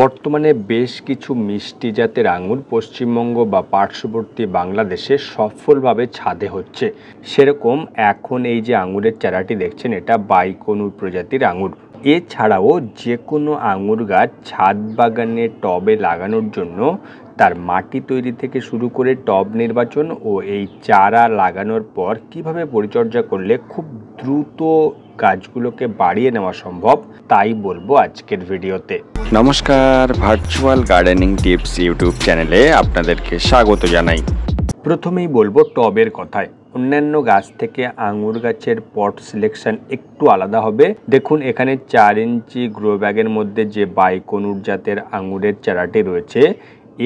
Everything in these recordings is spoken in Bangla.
বর্তমানে বেশ কিছু মিষ্টি জাতের আঙুর পশ্চিমবঙ্গ বা পার্শ্ববর্তী বাংলাদেশে সফলভাবে ছাদে হচ্ছে সেরকম এখন এই যে আঙুরের চারাটি দেখছেন এটা বাইকনুর প্রজাতির আঙুর এছাড়াও যে কোনো আঙুর গাছ ছাদ বাগানে টবে লাগানোর জন্য তার মাটি তৈরি থেকে শুরু করে টব নির্বাচন ও এই চারা লাগানোর পর কিভাবে পরিচর্যা করলে খুব দ্রুত কাজগুলোকে বাড়িয়ে নেওয়া সম্ভব তাই বলবো আজকের ভিডিওতে নমস্কার ভার্চুয়াল গার্ডেনিং টিপস ইউটিউব চ্যানেলে আপনাদেরকে স্বাগত জানাই প্রথমেই বলবো টবের কথায় অন্যান্য গাছ থেকে আঙুর গাছের পট সিলেকশন একটু আলাদা হবে দেখুন এখানে চার ইঞ্চি গ্রো ব্যাগের মধ্যে যে বাইকনুর জাতের আঙুরের চারাটি রয়েছে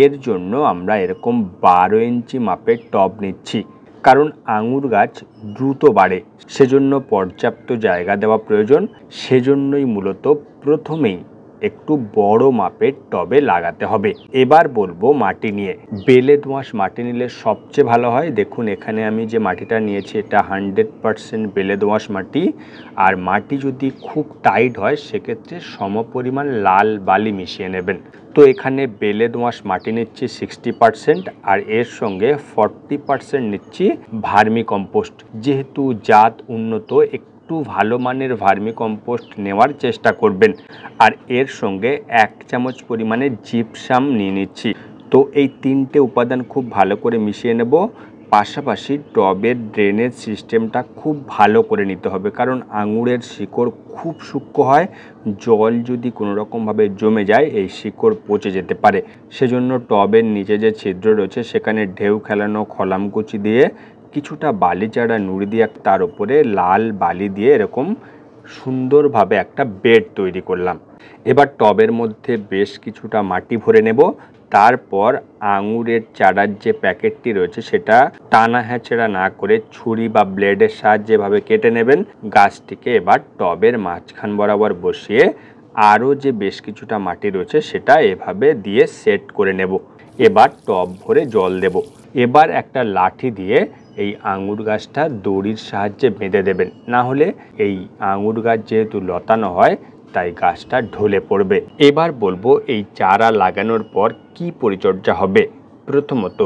এর জন্য আমরা এরকম বারো ইঞ্চি মাপের টব নিচ্ছি কারণ আঙুর গাছ দ্রুত বাড়ে সেজন্য পর্যাপ্ত জায়গা দেওয়া প্রয়োজন সেজন্যই মূলত প্রথমেই একটু বড় মাপের টবে লাগাতে হবে এবার বলবো মাটি নিয়ে বেলে দোঁয়াশ মাটি নিলে সবচেয়ে ভালো হয় দেখুন এখানে আমি যে মাটিটা নিয়েছি এটা হান্ড্রেড পারসেন্ট বেলে দোঁয়াশ মাটি আর মাটি যদি খুব টাইট হয় সেক্ষেত্রে সমপরিমাণ লাল বালি মিশিয়ে নেবেন তো এখানে বেলে দোঁয়াশ মাটি নিচ্ছি সিক্সটি পারসেন্ট আর এর সঙ্গে ফর্টি পারসেন্ট নিচ্ছি ভার্মি কম্পোস্ট যেহেতু জাত উন্নত এক একটু ভালো মানের ভার্মিকম্পোস্ট নেওয়ার চেষ্টা করবেন আর এর সঙ্গে এক চামচ পরিমাণে জিপসাম নিয়ে নিচ্ছি তো এই তিনটে উপাদান খুব ভালো করে মিশিয়ে নেব পাশাপাশি টবের ড্রেনেজ সিস্টেমটা খুব ভালো করে নিতে হবে কারণ আঙুরের শিকড় খুব সূক্ষ্ম হয় জল যদি কোনো রকমভাবে জমে যায় এই শিকড় পচে যেতে পারে সেজন্য টবের নিচে যে ছিদ্র রয়েছে সেখানে ঢেউ খেলানো খলামকুচি দিয়ে কিছুটা বালি চারা নুড়ি দিয়ে তার উপরে লাল বালি দিয়ে এরকম সুন্দরভাবে একটা বেড তৈরি করলাম এবার টবের মধ্যে বেশ কিছুটা মাটি ভরে নেব তারপর আঙুরের চারার যে প্যাকেটটি রয়েছে সেটা টানা হ্যাঁচড়া না করে ছুরি বা ব্লেডের সাহায্যে এভাবে কেটে নেবেন গাছটিকে এবার টবের মাঝখান বরাবর বসিয়ে আরও যে বেশ কিছুটা মাটি রয়েছে সেটা এভাবে দিয়ে সেট করে নেব এবার টব ভরে জল দেব এবার একটা লাঠি দিয়ে এই আঙুর গাছটা দড়ির সাহায্যে বেঁধে দেবেন না হলে এই আঙুর গাছ যেহেতু লতানো হয় তাই গাছটা ঢলে পড়বে এবার বলবো এই চারা লাগানোর পর কি পরিচর্যা হবে প্রথমত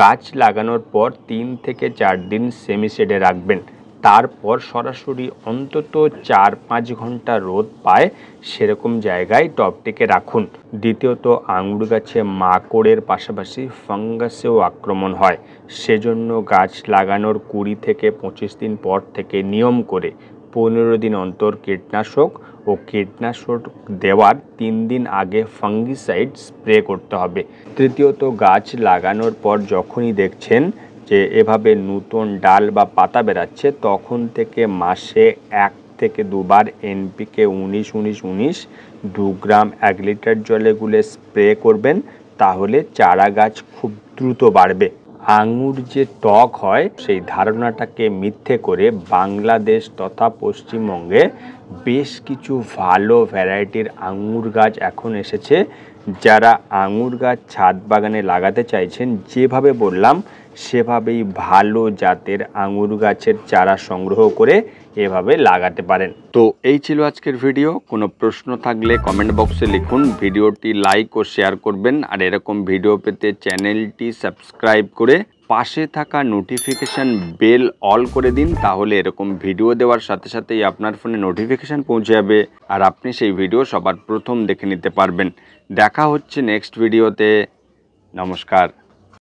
গাছ লাগানোর পর তিন থেকে চার দিন সেমিশেডে রাখবেন তারপর সরাসরি অন্তত চার পাঁচ ঘন্টা রোদ পায় সেরকম জায়গায় টপটিকে রাখুন দ্বিতীয়ত আঙুর গাছে মাকড়ের পাশাপাশি ফাঙ্গাসেও আক্রমণ হয় সেজন্য গাছ লাগানোর কুড়ি থেকে পঁচিশ দিন পর থেকে নিয়ম করে পনেরো দিন অন্তর কীটনাশক ও কীটনাশক দেওয়ার তিন দিন আগে ফাঙ্গিসাইড স্প্রে করতে হবে তৃতীয়ত গাছ লাগানোর পর যখনই দেখছেন যে এভাবে নতুন ডাল বা পাতা বেরাচ্ছে তখন থেকে মাসে এক থেকে দুবার এনপিকে উনিশ উনিশ উনিশ দু গ্রাম এক লিটার জলে গুলে স্প্রে করবেন তাহলে চারা গাছ খুব দ্রুত বাড়বে আঙুর যে টক হয় সেই ধারণাটাকে মিথ্যে করে বাংলাদেশ তথা পশ্চিমবঙ্গে বেশ কিছু ভালো ভ্যারাইটির আঙুর গাছ এখন এসেছে যারা আঙুর গাছ ছাদ বাগানে লাগাতে চাইছেন যেভাবে বললাম সেভাবেই ভালো জাতের আঙুর গাছের চারা সংগ্রহ করে এভাবে লাগাতে পারেন তো এই ছিল আজকের ভিডিও কোনো প্রশ্ন থাকলে কমেন্ট বক্সে লিখুন ভিডিওটি লাইক ও শেয়ার করবেন আর এরকম ভিডিও পেতে চ্যানেলটি সাবস্ক্রাইব করে পাশে থাকা নোটিফিকেশান বেল অল করে দিন তাহলে এরকম ভিডিও দেওয়ার সাথে সাথেই আপনার ফোনে নোটিফিকেশান পৌঁছে যাবে আর আপনি সেই ভিডিও সবার প্রথম দেখে নিতে পারবেন দেখা হচ্ছে নেক্সট ভিডিওতে নমস্কার